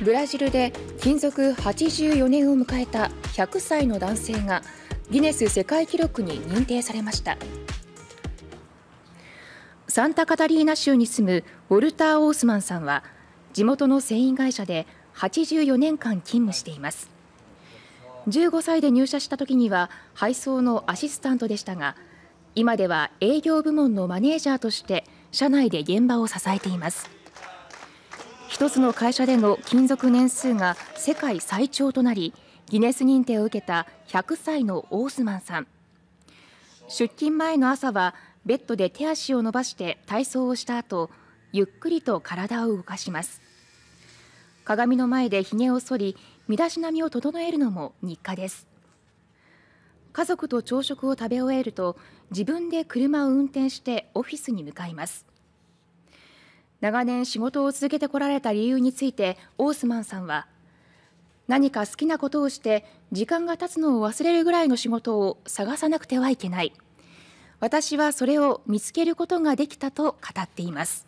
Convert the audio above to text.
ブラジルで勤続84年を迎えた100歳の男性がギネス世界記録に認定されましたサンタカタリーナ州に住むウォルター・オースマンさんは地元の繊維会社で84年間勤務しています15歳で入社した時には配送のアシスタントでしたが今では営業部門のマネージャーとして社内で現場を支えています一つの会社での勤続年数が世界最長となりギネス認定を受けた100歳のオースマンさん出勤前の朝はベッドで手足を伸ばして体操をした後ゆっくりと体を動かします鏡の前でひげを剃り身だしなみを整えるのも日課です家族と朝食を食べ終えると自分で車を運転してオフィスに向かいます長年仕事を続けてこられた理由についてオースマンさんは何か好きなことをして時間が経つのを忘れるぐらいの仕事を探さなくてはいけない私はそれを見つけることができたと語っています